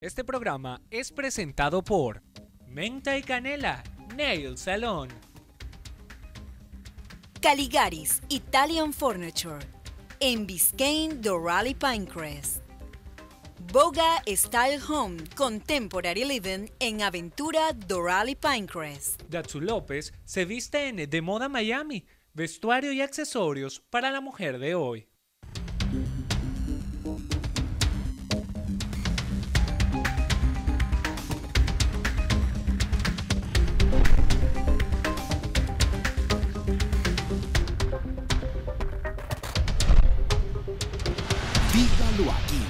Este programa es presentado por Menta y Canela, Nail Salon, Caligaris, Italian Furniture, en Biscayne, Dorali Pinecrest. Boga Style Home Contemporary Living en Aventura Dorali Pinecrest. Datsu López se viste en De Moda Miami, vestuario y accesorios para la mujer de hoy. aquí.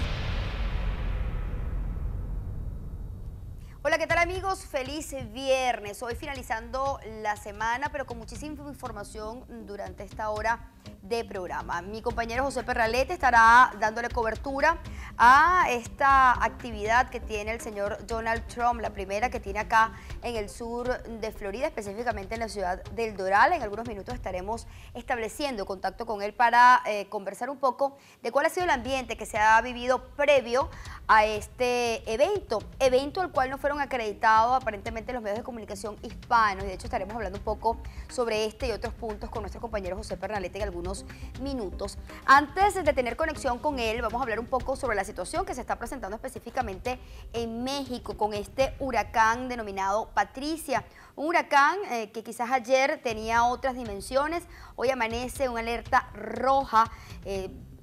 Hola, ¿qué tal amigos? Feliz viernes. Hoy finalizando la semana, pero con muchísima información durante esta hora de programa. Mi compañero José Perralete estará dándole cobertura a esta actividad que tiene el señor Donald Trump, la primera que tiene acá en el sur de Florida, específicamente en la ciudad del Doral. En algunos minutos estaremos estableciendo contacto con él para eh, conversar un poco de cuál ha sido el ambiente que se ha vivido previo a este evento, evento al cual no fueron acreditados aparentemente los medios de comunicación hispanos. de hecho estaremos hablando un poco sobre este y otros puntos con nuestro compañero José Perralete en unos minutos. Antes de tener conexión con él, vamos a hablar un poco sobre la situación que se está presentando específicamente en México con este huracán denominado Patricia. Un huracán eh, que quizás ayer tenía otras dimensiones, hoy amanece una alerta roja.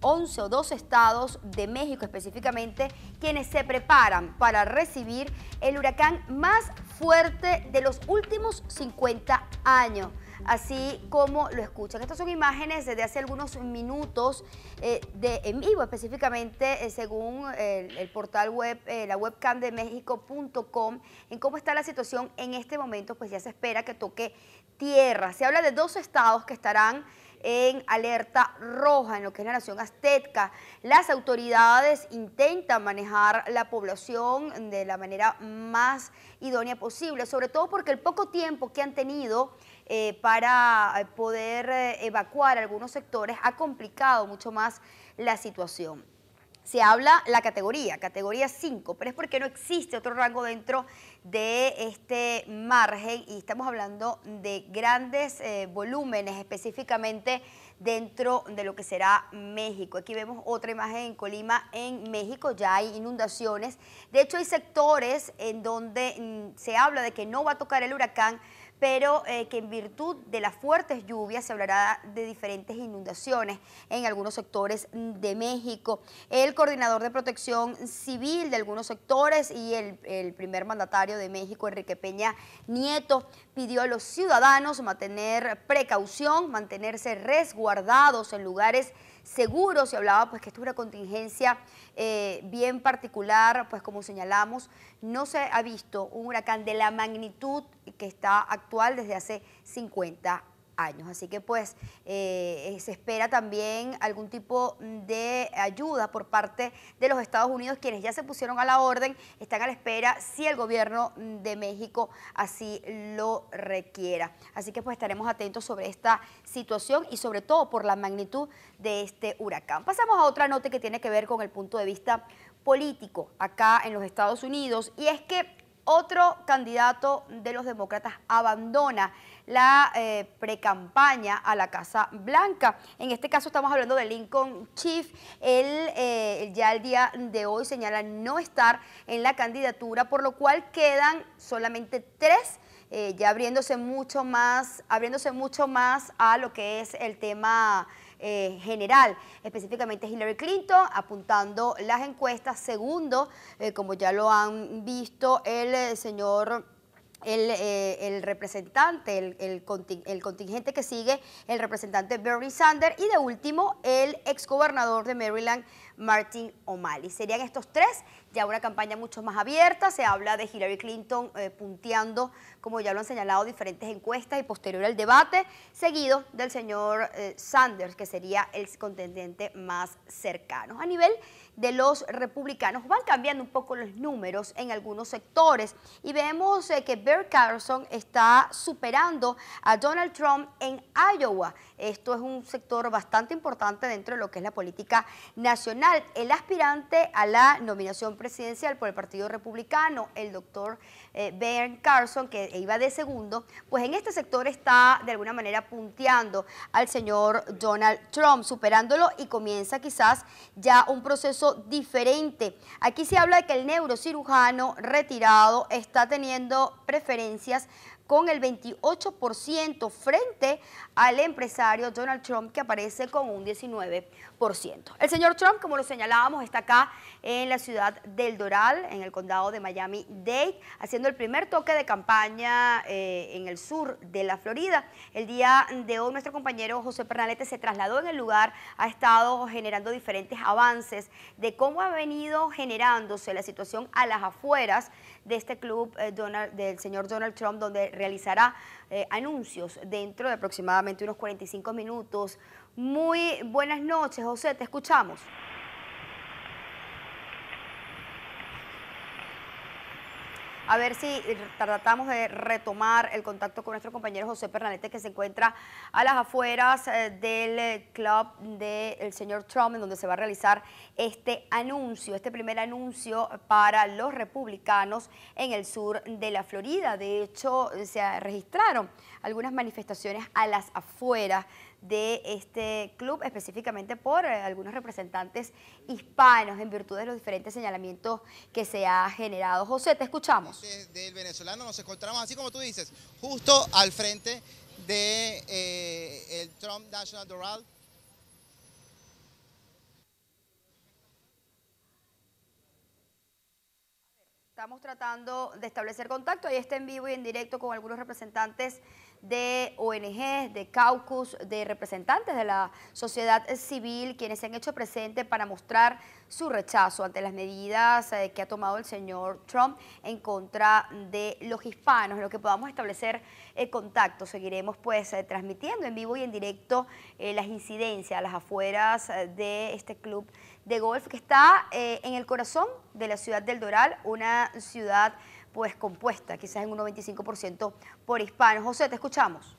11 eh, o 12 estados de México específicamente, quienes se preparan para recibir el huracán más fuerte de los últimos 50 años así como lo escuchan. Estas son imágenes desde hace algunos minutos eh, de, en vivo, específicamente eh, según el, portal web, eh, la webcam de México.com, en cómo está la situación en este momento, pues ya se espera que toque tierra. Se habla de dos estados que estarán en alerta roja en lo que es la nación azteca. Las autoridades intentan manejar la población de la manera más idónea posible, sobre todo porque el poco tiempo que han tenido eh, para eh, poder eh, evacuar algunos sectores ha complicado mucho más la situación se habla la categoría, categoría 5, pero es porque no existe otro rango dentro de este margen y estamos hablando de grandes volúmenes específicamente dentro de lo que será México. Aquí vemos otra imagen en Colima, en México ya hay inundaciones. De hecho hay sectores en donde mm, se habla de que no va a tocar el huracán, pero eh, que en virtud de las fuertes lluvias se hablará de diferentes inundaciones en algunos sectores de México. El coordinador de protección civil de algunos sectores y el primer mandatario de México, Enrique Peña Nieto, pidió a los ciudadanos mantener precaución, mantenerse resguardados en lugares seguros Se hablaba pues que esto es una contingencia eh, bien particular, pues como señalamos, no se ha visto un huracán de la magnitud que está actual desde hace 50 años. Así que pues eh, eh, se espera también algún tipo de ayuda por parte de los Estados Unidos, quienes ya se pusieron a la orden, están a la espera si el gobierno de México así lo requiera. Así que pues estaremos atentos sobre esta situación y sobre todo por la magnitud de este huracán. Pasamos a otra nota que tiene que ver con el punto de vista político acá en los Estados Unidos y es que otro candidato de los demócratas abandona la eh, precampaña a la Casa Blanca. En este caso estamos hablando de Lincoln Chief. Eh, él ya el día de hoy señala no estar en la candidatura, por lo cual quedan solamente tres eh, ya abriéndose mucho más, abriéndose mucho más a lo que es el tema eh, general, específicamente Hillary Clinton, apuntando las encuestas. Segundo, eh, como ya lo han visto, el eh, señor eh, el, representante, el, contingente que sigue, el representante Bernie Sanders y de último el exgobernador de Maryland, Martin O'Malley. Serían estos tres, ya una campaña mucho más abierta, se habla de Hillary Clinton eh, punteando, como ya lo han señalado, diferentes encuestas y posterior al debate, seguido del señor eh, Sanders, que sería el contendiente más cercano. A nivel de los republicanos. Van cambiando un poco los números en algunos sectores y vemos eh, que Bear Carson está superando a Donald Trump en Iowa. Esto es un sector bastante importante dentro de lo que es la política nacional. El aspirante a la nominación presidencial por el Partido Republicano, el doctor eh, Carson que iba de segundo, pues en este sector está de alguna manera punteando al señor Donald Trump, superándolo y comienza quizás ya un proceso diferente. Aquí se habla de que el neurocirujano retirado está teniendo preferencias con el 28% frente al empresario Donald Trump que aparece con un 19%. El señor Trump, como lo señalábamos, está acá en la ciudad del Doral, en el condado de Miami-Dade, haciendo el primer toque de campaña eh, en el sur de la Florida. El día de hoy nuestro compañero José Pernalete se trasladó en el lugar, ha estado generando diferentes avances de cómo ha venido generándose la situación a las afueras de este club eh, del señor Donald Trump, donde realizará eh, anuncios dentro de aproximadamente unos 45 minutos. Muy buenas noches, José, te escuchamos. a ver si tratamos de retomar el contacto con nuestro compañero José Pernalete, que se encuentra a las afueras eh, del eh, club del señor Trump, en donde se va a realizar este anuncio, este primer anuncio para los republicanos en el sur de la Florida. De hecho, se registraron algunas manifestaciones a las afueras de este club, específicamente por eh, algunos representantes hispanos en virtud de los diferentes señalamientos que se ha generado. José, te escuchamos. Del venezolano nos encontramos, así como tú dices, justo al frente de eh, el Trump National Doral Estamos tratando de establecer contacto. Ahí está en vivo y en directo con algunos representantes de ONG, de caucus, de representantes de la sociedad civil, quienes se han hecho presentes para mostrar su rechazo ante las medidas eh, que ha tomado el señor Trump en contra de los hispanos. En lo que podamos establecer el eh, contacto, seguiremos pues eh, transmitiendo en vivo y en directo las incidencias, las afueras de este club de golf que está eh, en el corazón de la ciudad del Doral, una ciudad pues compuesta quizás en un 95% por hispanos. José, te escuchamos.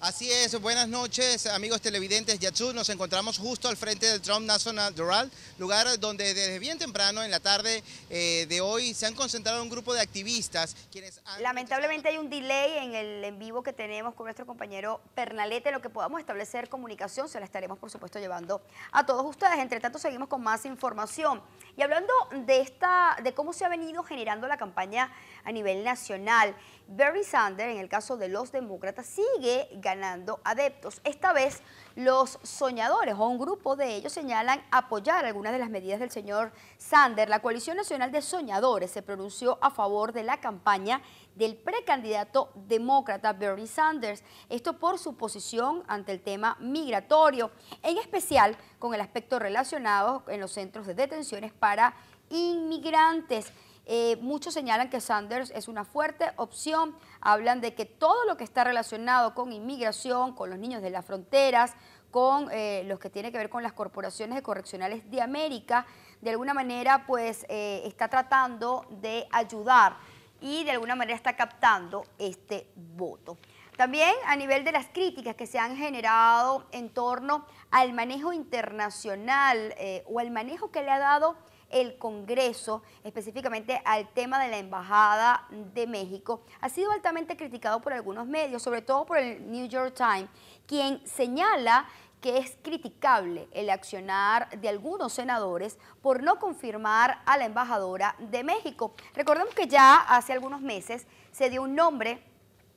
Así es, buenas noches amigos televidentes yachu nos encontramos justo al frente del Trump National Doral, lugar donde desde bien temprano en la tarde eh, de hoy se han concentrado un grupo de activistas. Quienes Lamentablemente hay un delay en el en vivo que tenemos con nuestro compañero Pernalete, lo que podamos establecer comunicación se la estaremos por supuesto llevando a todos ustedes, entre tanto seguimos con más información. Y hablando de, esta, de cómo se ha venido generando la campaña a nivel nacional, Bernie Sander, en el caso de los demócratas sigue ganando adeptos. Esta vez los soñadores o un grupo de ellos señalan apoyar algunas de las medidas del señor Sanders. La Coalición Nacional de Soñadores se pronunció a favor de la campaña del precandidato demócrata Bernie Sanders, esto por su posición ante el tema migratorio, en especial con el aspecto relacionado en los centros de detenciones para inmigrantes. Eh, muchos señalan que Sanders es una fuerte opción, hablan de que todo lo que está relacionado con inmigración, con los niños de las fronteras, con eh, los que tiene que ver con las corporaciones de correccionales de América, de alguna manera pues eh, está tratando de ayudar y de alguna manera está captando este voto. También a nivel de las críticas que se han generado en torno al manejo internacional o al manejo que le ha dado el Congreso, específicamente al tema de la Embajada de México, ha sido altamente criticado por algunos medios, sobre todo por el New York Times, quien señala que es criticable el accionar de algunos senadores por no confirmar a la embajadora de México. Recordemos que ya hace algunos meses se dio un nombre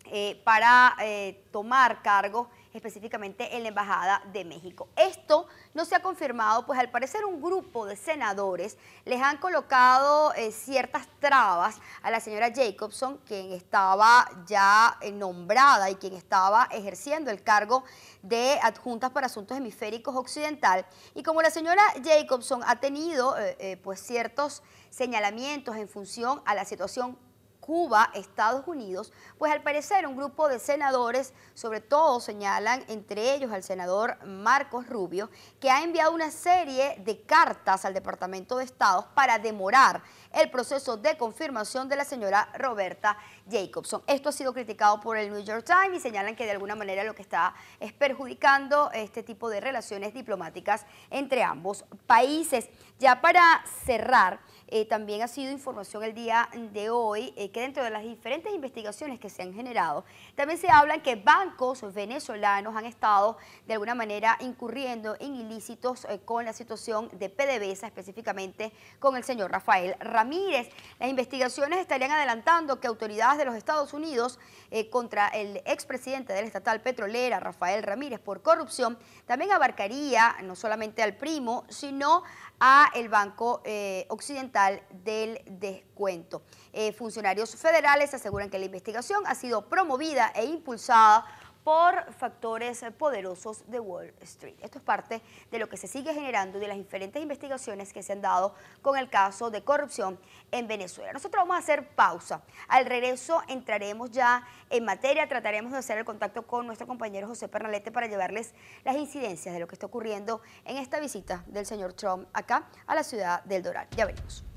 eh, para eh, tomar cargo específicamente en la Embajada de México. Esto no se ha confirmado, pues al parecer un grupo de senadores les han colocado eh, ciertas trabas a la señora Jacobson, quien estaba ya eh, nombrada y quien estaba ejerciendo el cargo de adjuntas para asuntos hemisféricos occidental. Y como la señora Jacobson ha tenido eh, pues ciertos señalamientos en función a la situación Cuba, Estados Unidos, pues al parecer un grupo de senadores, sobre todo señalan entre ellos al senador Marcos Rubio, que ha enviado una serie de cartas al Departamento de Estados para demorar el proceso de confirmación de la señora Roberta Jacobson. Esto ha sido criticado por el New York Times y señalan que de alguna manera lo que está es perjudicando este tipo de relaciones diplomáticas entre ambos países. Ya para cerrar, eh, también ha sido información el día de hoy eh, que dentro de las diferentes investigaciones que se han generado, también se habla que bancos venezolanos han estado de alguna manera incurriendo en ilícitos eh, con la situación de PDVSA, específicamente con el señor Rafael Ramírez. Las investigaciones estarían adelantando que autoridades de los Estados Unidos eh, contra el expresidente de la estatal petrolera, Rafael Ramírez, por corrupción, también abarcaría no solamente al primo, sino a el Banco eh, Occidental del Descuento. funcionarios federales aseguran que la investigación ha sido promovida e impulsada por factores poderosos de Wall Street. Esto es parte de lo que se sigue generando de las diferentes investigaciones que se han dado con el caso de corrupción en Venezuela. Nosotros vamos a hacer pausa. Al regreso entraremos ya en materia, trataremos de hacer el contacto con nuestro compañero José Pernalete para llevarles las incidencias de lo que está ocurriendo en esta visita del señor Trump acá a la ciudad del Doral. Ya venimos.